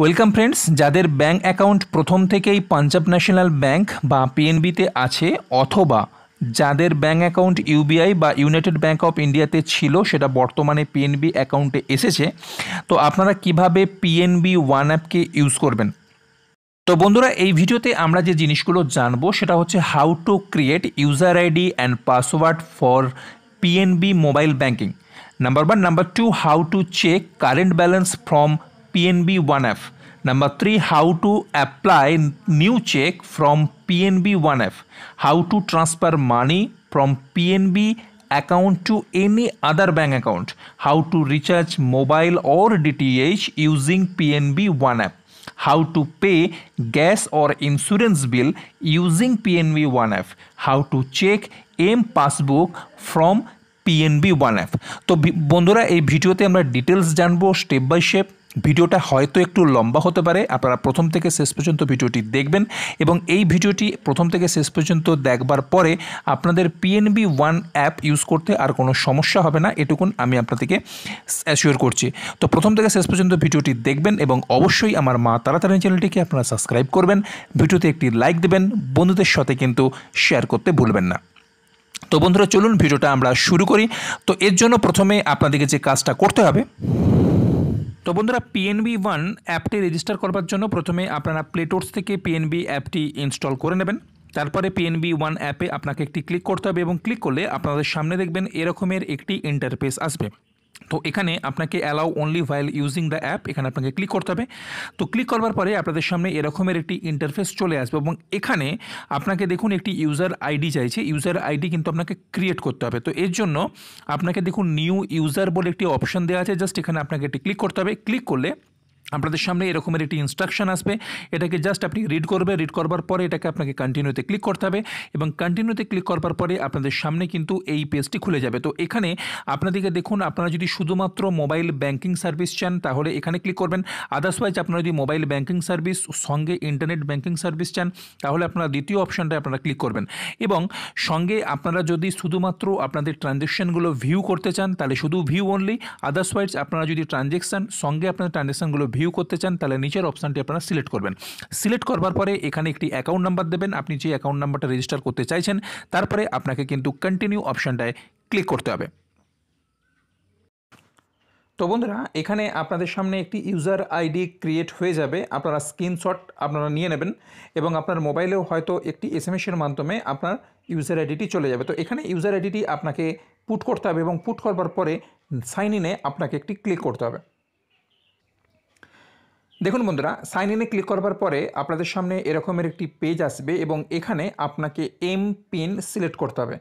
Welcome friends যাদের bank account প্রথম থেকেই পাঞ্জাব ন্যাশনাল ব্যাঙ্ক বা পিএনবিতে আছে অথবা যাদের ব্যাঙ্ক অ্যাকাউন্ট ইউবিআই বা ইউনাইটেড ব্যাঙ্ক অফ ইন্ডিয়াতে ছিল সেটা বর্তমানে পিএনবি অ্যাকাউন্টে এসেছে তো আপনারা কিভাবে পিএনবি ওয়ান অ্যাপকে ইউজ করবেন তো বন্ধুরা এই ভিডিওতে আমরা যে জিনিসগুলো জানবো সেটা হচ্ছে how to create user ID and password for PNB mobile banking number one number two how to check current balance from PNB1F. Number three, how to apply new check from PNB1F. How to transfer money from PNB account to any other bank account. How to recharge mobile or DTH using PNB1F. How to pay gas or insurance bill using PNB1F. How to check M passbook from PNB one app তো বন্ধুরা এই ভিডিওতে আমরা details জানবো step by step ভিডিওটা হয়তো একটু লম্বা হতে পারে আপনারা প্রথম থেকে শেষ পর্যন্ত ভিডিওটি দেখবেন এবং এই ভিডিওটি প্রথম থেকে শেষ পর্যন্ত দেখবার পরে আপনাদের পিএনবি ওয়ান অ্যাপ ইউজ করতে আর কোনো সমস্যা হবে না এটুকুন আমি আপনাদেরকে অ্যাসিওর করছি তো প্রথম থেকে শেষ পর্যন্ত ভিডিওটি দেখবেন এবং অবশ্যই আমার মা তাড়াতাড়ি চ্যানেলটিকে আপনারা সাবস্ক্রাইব করবেন ভিডিওতে একটি লাইক দেবেন বন্ধুদের সাথে কিন্তু শেয়ার করতে ভুলবেন না তো বন্ধুরা চলুন ভিডিওটা আমরা শুরু করি তো এর জন্য প্রথমে আপনাদেরকে যে কাজটা করতে হবে তো বন্ধুরা পিএনবি ওয়ান অ্যাপটি রেজিস্টার করবার জন্য প্রথমে আপনারা প্লেটোর্স থেকে পিএনবি অ্যাপটি ইনস্টল করে নেবেন তারপরে পিএনবি ওয়ান অ্যাপে আপনাকে একটি ক্লিক করতে হবে এবং ক্লিক করলে আপনাদের সামনে দেখবেন এরকমের একটি ইন্টারফেস আসবে তো এখানে আপনাকে allow only while using the app এখানে আপনাকে ক্লিক করতে হবে তো ক্লিক করবার পরে আপনাদের সামনে এরকমের একটি ইন্টারফেস চলে আসবে এবং এখানে আপনাকে দেখুন একটি ইউজার আইডি চাইছে ইউজার আইডি কিন্তু আপনাকে ক্রিয়েট করতে হবে তো এর জন্য আপনাকে দেখুন নিউ ইউজার বলে একটি অপশান দেওয়া আছে জাস্ট এখানে আপনাকে একটি ক্লিক করতে হবে ক্লিক করলে আপনাদের সামনে এরকমের একটি ইনস্ট্রাকশন আসবে এটাকে জাস্ট আপনি রিড করবে রিড করবার পরে এটাকে আপনাকে কন্টিনিউতে ক্লিক করতে হবে এবং কন্টিনিউতে ক্লিক করবার পরে আপনাদের সামনে কিন্তু এই পেজটি খুলে যাবে তো এখানে আপনাদেরকে দেখুন আপনারা যদি শুধুমাত্র মোবাইল ব্যাংকিং সার্ভিস চান তাহলে এখানে ক্লিক করবেন আদারসওয়াইজ আপনারা যদি মোবাইল ব্যাংকিং সার্ভিস সঙ্গে ইন্টারনেট ব্যাংকিং সার্ভিস চান তাহলে আপনারা দ্বিতীয় অপশানটা আপনারা ক্লিক করবেন এবং সঙ্গে আপনারা যদি শুধুমাত্র আপনাদের ট্রানজ্যাকশানগুলো ভিউ করতে চান তাহলে শুধু ভিউ অনলি আদারসওয়াইজ আপনারা যদি ট্রানজ্যাকশান সঙ্গে আপনার ট্রানজ্যাকশানগুলো ভিউ করতে চান তাহলে নিচের অপশানটি আপনারা সিলেক্ট করবেন সিলেক্ট করবার পরে এখানে একটি অ্যাকাউন্ট নাম্বার দেবেন আপনি যে অ্যাকাউন্ট নাম্বারটা রেজিস্টার করতে চাইছেন তারপরে আপনাকে কিন্তু কন্টিনিউ অপশানটায় ক্লিক করতে হবে তো বন্ধুরা এখানে আপনাদের সামনে একটি ইউজার আইডি ক্রিয়েট হয়ে যাবে আপনারা স্ক্রিনশট আপনারা নিয়ে নেবেন এবং আপনার মোবাইলেও হয়তো একটি এস এম এসের মাধ্যমে আপনার ইউজার আইডিটি চলে যাবে তো এখানে ইউজার আইডিটি আপনাকে পুট করতে হবে এবং পুট করবার পরে সাইন ইনে আপনাকে একটি ক্লিক করতে হবে দেখুন বন্ধুরা সাইন ইনে ক্লিক করবার পরে আপনাদের সামনে এরকমের একটি পেজ আসবে এবং এখানে আপনাকে এম পিন সিলেক্ট করতে হবে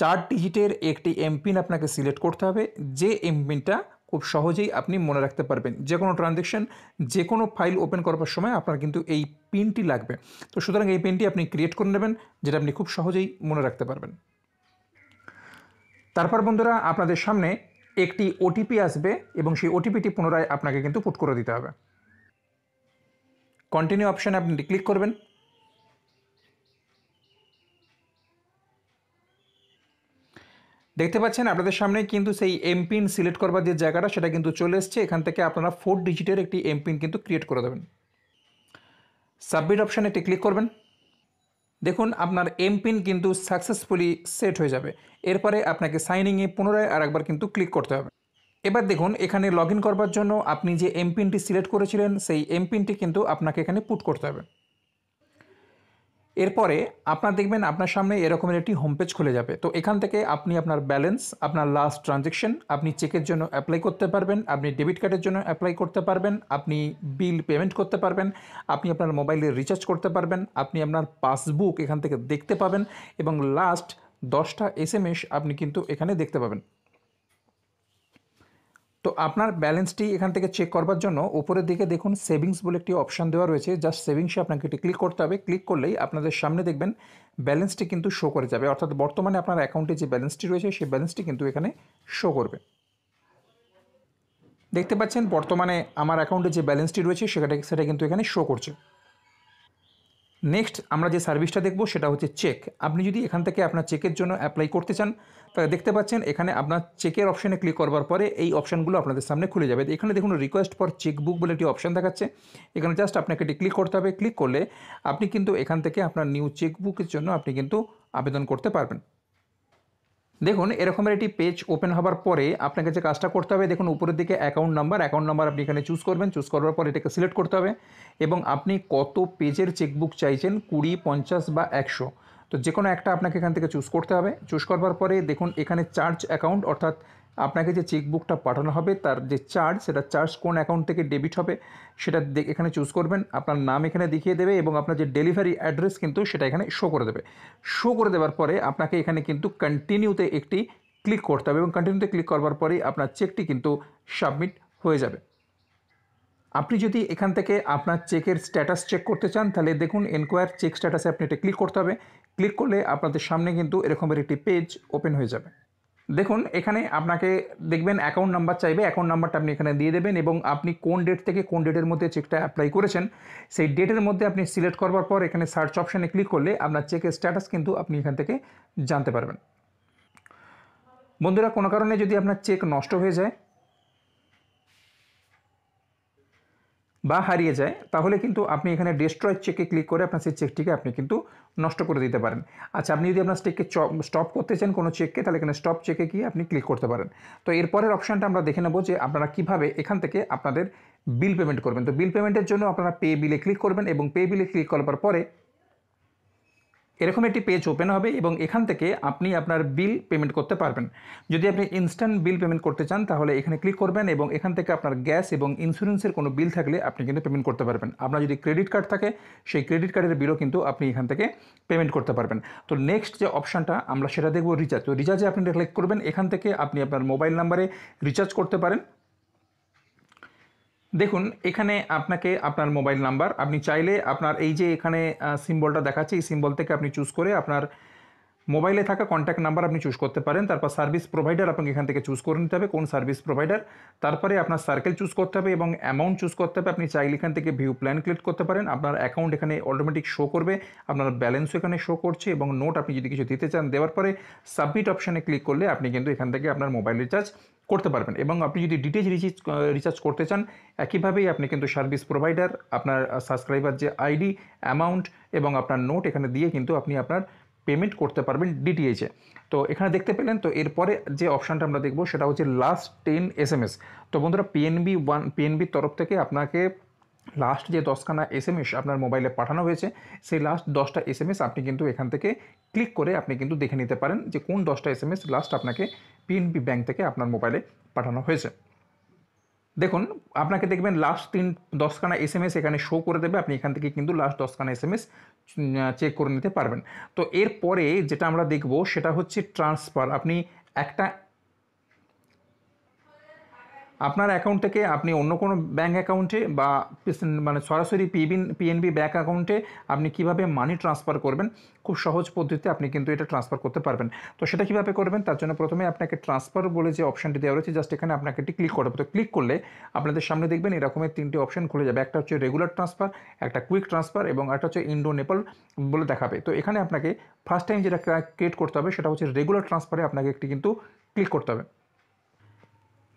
চার ডিজিটের একটি এম পিন আপনাকে সিলেক্ট করতে হবে যে এম পিনটা খুব সহজেই আপনি মনে রাখতে পারবেন যে কোনো ট্রানজ্যাকশন যে কোনো ফাইল ওপেন করবার সময় আপনার কিন্তু এই পিনটি লাগবে তো সুতরাং এই পিনটি আপনি ক্রিয়েট করে নেবেন যেটা আপনি খুব সহজেই মনে রাখতে পারবেন তারপর বন্ধুরা আপনাদের সামনে একটি ওটিপি আসবে এবং সেই ওটিপিটি পুনরায় আপনাকে কিন্তু পুট করে দিতে হবে কন্টিনিউ অপশানে আপনি ক্লিক করবেন দেখতে পাচ্ছেন আপনাদের সামনে কিন্তু সেই এমপিন সিলেক্ট করবার যে জায়গাটা সেটা কিন্তু চলে এসছে এখান থেকে আপনারা ফোর ডিজিটের একটি এমপিন কিন্তু ক্রিয়েট করে দেবেন সাবমিট অপশানে একটি ক্লিক করবেন দেখুন আপনার এমপিন কিন্তু সাকসেসফুলি সেট হয়ে যাবে এরপরে আপনাকে সাইনিংয়ে পুনরায় আর একবার কিন্তু ক্লিক করতে হবে এবার দেখুন এখানে লগ করবার জন্য আপনি যে এমপিনটি সিলেক্ট করেছিলেন সেই এমপিনটি কিন্তু আপনাকে এখানে পুট করতে হবে এরপরে আপনার দেখবেন আপনার সামনে এরকমের একটি হোম পেজ খুলে যাবে তো এখান থেকে আপনি আপনার ব্যালেন্স আপনার লাস্ট ট্রানজেকশন আপনি চেকের জন্য অ্যাপ্লাই করতে পারবেন আপনি ডেবিট কার্ডের জন্য অ্যাপ্লাই করতে পারবেন আপনি বিল পেমেন্ট করতে পারবেন আপনি আপনার মোবাইলে রিচার্জ করতে পারবেন আপনি আপনার পাসবুক এখান থেকে দেখতে পাবেন এবং লাস্ট দশটা এস আপনি কিন্তু এখানে দেখতে পাবেন তো আপনার ব্যালেন্সটি এখান থেকে চেক করবার জন্য উপরের দিকে দেখুন সেভিংস বলে একটি অপশান দেওয়া রয়েছে জাস্ট সেভিংসে আপনাকে এটি ক্লিক করতে হবে ক্লিক করলেই আপনাদের সামনে দেখবেন ব্যালেন্সটি কিন্তু শো করে যাবে অর্থাৎ বর্তমানে আপনার অ্যাকাউন্টে যে ব্যালেন্সটি রয়েছে সেই ব্যালেন্সটি কিন্তু এখানে শো করবে দেখতে পাচ্ছেন বর্তমানে আমার অ্যাকাউন্টে যে ব্যালেন্সটি রয়েছে সেটা সেটা কিন্তু এখানে শো করছে নেক্সট আমরা যে সার্ভিসটা দেখব সেটা হচ্ছে চেক আপনি যদি এখান থেকে আপনার চেকের জন্য অ্যাপ্লাই করতে চান দেখতে পাচ্ছেন এখানে আপনার চেকের অপশানে ক্লিক করবার পরে এই অপশানগুলো আপনাদের সামনে খুলে যাবে এখানে দেখুন রিকোয়েস্ট ফর চেকবুক বলে একটি অপশান দেখাচ্ছে এখানে জাস্ট আপনাকে এটি ক্লিক করতে হবে ক্লিক করলে আপনি কিন্তু এখান থেকে আপনার নিউ চেকবুকের জন্য আপনি কিন্তু আবেদন করতে পারবেন দেখুন এরকমের একটি পেজ ওপেন হবার পরে আপনাকে যে কাজটা করতে হবে দেখুন উপরের দিকে অ্যাকাউন্ট নাম্বার অ্যাকাউন্ট নাম্বার আপনি এখানে চুজ করবেন চুজ করার পর এটাকে সিলেক্ট করতে হবে এবং আপনি কত পেজের চেকবুক চাইছেন কুড়ি পঞ্চাশ বা একশো তো যে কোনো একটা আপনাকে এখান থেকে চুজ করতে হবে চুজ করবার পরে দেখুন এখানে চার্জ অ্যাকাউন্ট অর্থাৎ আপনাকে যে চেকবুকটা পাঠানো হবে তার যে চার্জ সেটা চার্জ কোন অ্যাকাউন্ট থেকে ডেবিট হবে সেটা এখানে চুজ করবেন আপনার নাম এখানে দেখিয়ে দেবে এবং আপনার যে ডেলিভারি অ্যাড্রেস কিন্তু সেটা এখানে শো করে দেবে শো করে দেওয়ার পরে আপনাকে এখানে কিন্তু কন্টিনিউতে একটি ক্লিক করতে হবে এবং কন্টিনিউতে ক্লিক করবার পরে আপনার চেকটি কিন্তু সাবমিট হয়ে যাবে আপনি যদি এখান থেকে আপনার চেকের স্ট্যাটাস চেক করতে চান তাহলে দেখুন এনকোয়ার চেক স্ট্যাটাসে আপনি এটা ক্লিক করতে হবে ক্লিক করলে আপনাদের সামনে কিন্তু এরকমের একটি পেজ ওপেন হয়ে যাবে দেখুন এখানে আপনাকে দেখবেন অ্যাকাউন্ট নাম্বার চাইবে অ্যাকাউন্ট নাম্বারটা আপনি এখানে দিয়ে দেবেন এবং আপনি কোন ডেট থেকে কোন ডেটের মধ্যে চেকটা অ্যাপ্লাই করেছেন সেই ডেটের মধ্যে আপনি সিলেক্ট করবার পর এখানে সার্চ অপশানে ক্লিক করলে আপনার চেকের স্ট্যাটাস কিন্তু আপনি এখান থেকে জানতে পারবেন বন্ধুরা কোনো কারণে যদি আপনার চেক নষ্ট হয়ে যায় বা হারিয়ে যায় তাহলে কিন্তু আপনি এখানে ডেস্ট্রয় চেকে ক্লিক করে আপনার সেই চেকটিকে আপনি কিন্তু নষ্ট করে দিতে পারেন আচ্ছা আপনি যদি আপনার চেককে স্টপ করতে চান কোনো চেককে তাহলে এখানে স্টপ চেকে গিয়ে আপনি ক্লিক করতে পারেন তো এরপরের অপশানটা আমরা দেখে নেব যে আপনারা কিভাবে এখান থেকে আপনাদের বিল পেমেন্ট করবেন তো বিল পেমেন্টের জন্য আপনারা পে বিলে ক্লিক করবেন এবং পে বিলে ক্লিক করার পরে এরকম একটি পেজ ওপেন হবে এবং এখান থেকে আপনি আপনার বিল পেমেন্ট করতে পারবেন যদি আপনি ইনস্ট্যান্ট বিল পেমেন্ট করতে চান তাহলে এখানে ক্লিক করবেন এবং এখান থেকে আপনার গ্যাস এবং ইন্স্যুরেন্সের কোনো বিল থাকলে আপনি কিন্তু পেমেন্ট করতে পারবেন আপনার যদি ক্রেডিট কার্ড থাকে সেই ক্রেডিট কার্ডের বিলও কিন্তু আপনি এখান থেকে পেমেন্ট করতে পারবেন তো নেক্সট যে অপশানটা আমরা সেটা দেখব রিচার্জ তো রিচার্জে আপনি ক্লিক করবেন এখান থেকে আপনি আপনার মোবাইল নাম্বারে রিচার্জ করতে পারেন দেখুন এখানে আপনাকে আপনার মোবাইল নাম্বার আপনি চাইলে আপনার এই যে এখানে সিম্বলটা দেখাচ্ছে এই সিম্বল থেকে আপনি চুজ করে আপনার মোবাইলে থাকা কন্ট্যাক্ট নাম্বার আপনি চুজ করতে পারেন তারপর সার্ভিস প্রোভাইডার আপনাকে এখান থেকে চুজ করে নিতে হবে কোন সার্ভিস প্রোভাইডার তারপরে আপনার সার্কেল চুজ করতে হবে এবং অ্যামাউন্ট চুজ করতে হবে আপনি চাইলে এখান থেকে ভিউ প্ল্যান ক্লিক করতে পারেন আপনার অ্যাকাউন্ট এখানে অটোমেটিক শো করবে আপনার ব্যালেন্সও এখানে শো করছে এবং নোট আপনি যদি কিছু দিতে চান দেওয়ার পরে সাবমিট অপশানে ক্লিক করলে আপনি কিন্তু এখান থেকে আপনার মোবাইল রিচার্জ করতে পারবেন এবং আপনি যদি ডিটেইলস রিচার্জ রিচার্জ করতে চান একইভাবেই আপনি কিন্তু সার্ভিস প্রোভাইডার আপনার সাবস্ক্রাইবার যে আইডি অ্যামাউন্ট এবং আপনার নোট এখানে দিয়ে কিন্তু আপনি আপনার পেমেন্ট করতে পারবেন ডিটিএইচে তো এখানে দেখতে পেলেন তো এরপরে যে অপশানটা আমরা দেখব সেটা হচ্ছে last ten S M S তো বন্ধুরা পিএনবি ওয়ান পিএনবির তরফ থেকে আপনাকে লাস্ট যে দশখানা এস এম এস আপনার মোবাইলে পাঠানো হয়েছে সেই লাস্ট দশটা এস এম এস আপনি কিন্তু এখান থেকে ক্লিক করে আপনি কিন্তু দেখে নিতে পারেন যে কোন দশটা এস এম এস লাস্ট আপনাকে পিএনবি ব্যাংক থেকে আপনার মোবাইলে পাঠানো হয়েছে দেখুন আপনাকে দেখবেন লাস্ট তিন দশখানা এস এম এস এখানে শো করে দেবে আপনি এখান থেকে কিন্তু লাস্ট দশখানা এস এম এস চেক করে নিতে পারবেন তো এরপরে যেটা আমরা দেখব সেটা হচ্ছে ট্রান্সফার আপনি একটা আপনার অ্যাকাউন্ট থেকে আপনি অন্য কোনো ব্যাঙ্ক অ্যাকাউন্টে বা মানে সরাসরি পিবিন পিএনবি ব্যাঙ্ক অ্যাকাউন্টে আপনি কিভাবে মানি ট্রান্সফার করবেন খুব সহজ পদ্ধতিতে আপনি কিন্তু এটা ট্রান্সফার করতে পারবেন তো সেটা কীভাবে করবেন তার জন্য প্রথমে আপনাকে ট্রান্সফার বলে যে অপশানটি দেওয়া রয়েছে জাস্ট এখানে আপনাকে একটি ক্লিক করতে তো ক্লিক করলে আপনাদের সামনে দেখবেন এরকমের তিনটি অপশান খুলে যাবে একটা হচ্ছে রেগুলার ট্রান্সফার একটা কুইক ট্রান্সফার এবং একটা হচ্ছে ইন্ডো নেপাল বলে দেখাবে তো এখানে আপনাকে ফার্স্ট টাইম যেটা ক্রিয়েট করতে হবে সেটা হচ্ছে রেগুলার ট্রান্সফারে আপনাকে একটি কিন্তু ক্লিক করতে হবে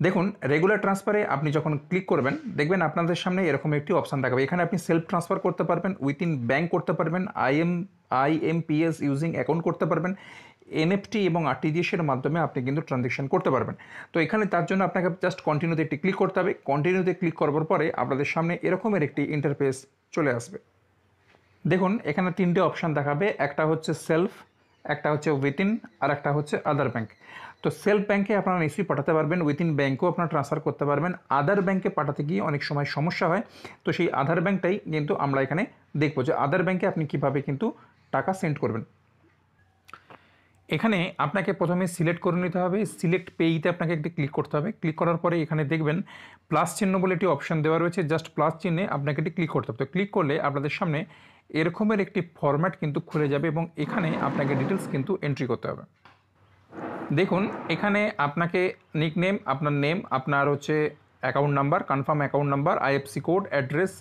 দেখুন রেগুলার ট্রান্সফারে আপনি যখন ক্লিক করবেন দেখবেন আপনাদের সামনে এরকম একটি অপশান দেখাবে এখানে আপনি সেলফ ট্রান্সফার করতে পারবেন উইথিন ব্যাঙ্ক করতে পারবেন আইএম আইএমপিএস ইউজিং অ্যাকাউন্ট করতে পারবেন এনএফটি এবং আরটিজিএসের মাধ্যমে আপনি কিন্তু ট্রানজেকশন করতে পারবেন তো এখানে তার জন্য আপনাকে জাস্ট কন্টিনিউতে একটি ক্লিক করতে হবে কন্টিনিউতে ক্লিক করবার পরে আপনাদের সামনে এরকমের একটি ইন্টারফেস চলে আসবে দেখুন এখানে তিনটে অপশান দেখাবে একটা হচ্ছে সেলফ একটা হচ্ছে উইথিন আর একটা হচ্ছে আদার ব্যাঙ্ক তো সেলফ ব্যাঙ্কে আপনারা নিশ্চয়ই পাঠাতে পারবেন উইথিন ব্যাঙ্কেও আপনারা ট্রান্সফার করতে পারবেন আদার ব্যাঙ্কে পাঠাতে গিয়ে অনেক সময় সমস্যা হয় তো সেই আধার ব্যাঙ্কটাই কিন্তু আমরা এখানে দেখবো যে আদার ব্যাঙ্কে আপনি কীভাবে কিন্তু টাকা সেন্ড করবেন এখানে আপনাকে প্রথমে সিলেক্ট করে নিতে হবে সিলেক্ট পেইতে আপনাকে একটি ক্লিক করতে হবে ক্লিক করার পরে এখানে দেখবেন প্লাস চিহ্ন বলে একটি অপশন দেওয়া রয়েছে জাস্ট প্লাস চিহ্নে আপনাকে একটি ক্লিক করতে হবে তো ক্লিক করলে আপনাদের সামনে এরকমের একটি ফরম্যাট কিন্তু খুলে যাবে এবং এখানে আপনাকে ডিটেলস কিন্তু এন্ট্রি করতে হবে দেখুন এখানে আপনাকে নিকনেম আপনার নেম আপনার হচ্ছে account number confirm account number IFSC code address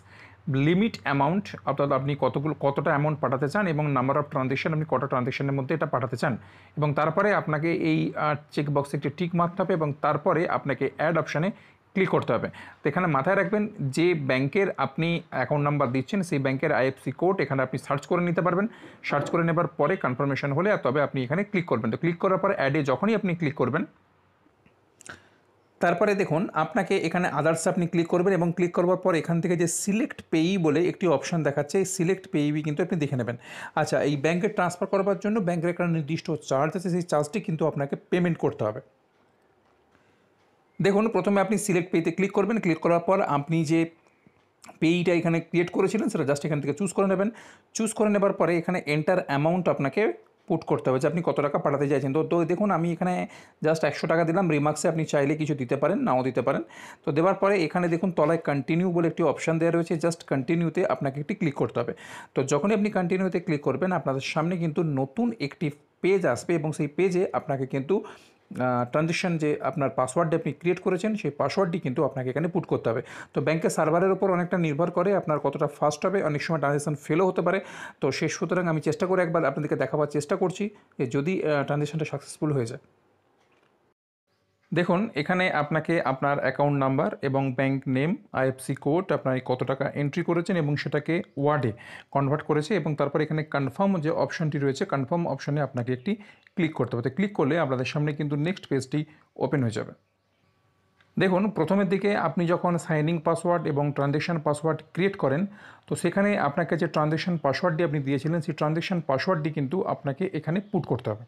limit amount অর্থাৎ আপনি কতগুলো কতটা অ্যামাউন্ট পাঠাতে চান এবং নাম্বার অফ ট্রানজেকশান আপনি কটা ট্রানজেকশনের মধ্যে এটা পাঠাতে চান এবং তারপরে আপনাকে এই চেকবক্সে একটি টিক মারতে হবে এবং তারপরে আপনাকে অ্যাড অপশানে ক্লিক করতে হবে তো এখানে মাথায় রাখবেন যে ব্যাংকের আপনি অ্যাকাউন্ট নাম্বার দিচ্ছেন সেই ব্যাংকের আইএফসি কোড এখানে আপনি সার্চ করে নিতে পারবেন সার্চ করে নেবার পরে কনফার্মেশন হলে তবে আপনি এখানে ক্লিক করবেন তো ক্লিক করার পর অ্যাডে যখনই আপনি ক্লিক করবেন তারপরে দেখুন আপনাকে এখানে আদার্স আপনি ক্লিক করবেন এবং ক্লিক করবার পর এখান থেকে যে সিলেক্ট পেই বলে একটি অপশান দেখাচ্ছে এই সিলেক্ট পেইবি কিন্তু আপনি দেখে নেবেন আচ্ছা এই ব্যাংকে ট্রান্সফার করবার জন্য ব্যাংকের একটা নির্দিষ্ট চার্জ আছে সেই চার্জটি কিন্তু আপনাকে পেমেন্ট করতে হবে দেখুন প্রথমে আপনি সিলেক্ট পেতে ক্লিক করবেন ক্লিক করার পর আপনি যে পেইটা এখানে ক্রিয়েট করেছিলেন সেটা জাস্ট এখান থেকে চুজ করে নেবেন চুজ করে নেবার পরে এখানে এন্টার অ্যামাউন্ট আপনাকে পুট করতে হবে যে আপনি কত টাকা পাঠাতে চাইছেন তো তো দেখুন আমি এখানে জাস্ট একশো টাকা দিলাম রিমার্কসে আপনি চাইলে কিছু দিতে পারেন নাও দিতে পারেন তো দেওয়ার পরে এখানে দেখুন তলায় কন্টিনিউ বলে একটি অপশান দেওয়া রয়েছে জাস্ট কন্টিনিউতে আপনাকে একটি ক্লিক করতে হবে তো যখনই আপনি কন্টিনিউতে ক্লিক করবেন আপনাদের সামনে কিন্তু নতুন একটি পেজ আসবে এবং সেই পেজে আপনাকে কিন্তু ট্রানজেকশন যে আপনার পাসওয়ার্ডটি আপনি ক্রিয়েট করেছেন সেই পাসওয়ার্ডটি কিন্তু আপনাকে এখানে পুট করতে হবে তো ব্যাংকের সার্ভারের উপর অনেকটা নির্ভর করে আপনার কতটা ফাস্ট হবে অনেক সময় ট্রানজেকশন ফেলও হতে পারে তো সে সুতরাং আমি চেষ্টা করে একবার আপনাদেরকে দেখাবার চেষ্টা করছি যে যদি ট্রানজেকশনটা সাকসেসফুল হয়ে যায় দেখুন এখানে আপনাকে আপনার অ্যাকাউন্ট নাম্বার এবং ব্যাংক নেম আইএফসি কোড আপনার কত টাকা এন্ট্রি করেছেন এবং সেটাকে ওয়ার্ডে কনভার্ট করেছে এবং তারপর এখানে কনফার্ম যে অপশনটি রয়েছে কনফার্ম অপশানে আপনাকে একটি ক্লিক করতে হবে ক্লিক করলে আপনাদের সামনে কিন্তু নেক্সট পেজটি ওপেন হয়ে যাবে দেখুন প্রথমের দিকে আপনি যখন সাইনিং পাসওয়ার্ড এবং ট্রানজ্যাকশান পাসওয়ার্ড ক্রিয়েট করেন তো সেখানে আপনাকে যে ট্রানজ্যাকশান পাসওয়ার্ডটি আপনি দিয়েছিলেন সেই ট্রানজ্যাকশান পাসওয়ার্ডটি কিন্তু আপনাকে এখানে পুট করতে হবে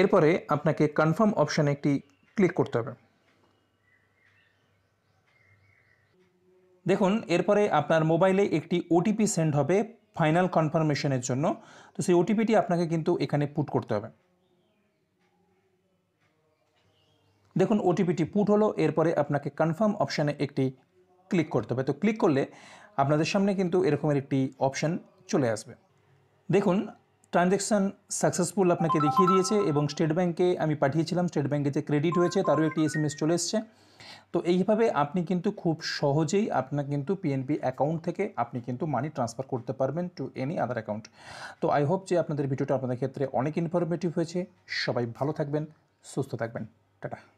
এরপরে আপনাকে কনফার্ম অপশানে একটি ক্লিক করতে হবে দেখুন এরপরে আপনার মোবাইলে একটি ওটিপি সেন্ড হবে ফাইনাল কনফার্মেশনের জন্য তো সেই ওটিপিটি আপনাকে কিন্তু এখানে পুট করতে হবে দেখুন ওটিপিটি পুট হলো এরপরে আপনাকে কনফার্ম অপশানে একটি ক্লিক করতে হবে তো ক্লিক করলে আপনাদের সামনে কিন্তু এরকমের একটি অপশান চলে আসবে দেখুন ট্রানজ্যাকশান সাকসেসফুল আপনাকে দেখিয়ে দিয়েছে এবং স্টেট ব্যাংকে আমি পাঠিয়েছিলাম স্টেট ব্যাংকে যে ক্রেডিট হয়েছে তারও একটি এস চলে এসছে তো এইভাবে আপনি কিন্তু খুব সহজেই আপনার কিন্তু পিএনপি অ্যাকাউন্ট থেকে আপনি কিন্তু মানি ট্রান্সফার করতে পারবেন টু এনি আদার অ্যাকাউন্ট তো আই হোপ যে আপনাদের ভিডিওটা আপনাদের ক্ষেত্রে অনেক ইনফরমেটিভ হয়েছে সবাই ভালো থাকবেন সুস্থ থাকবেন টাটা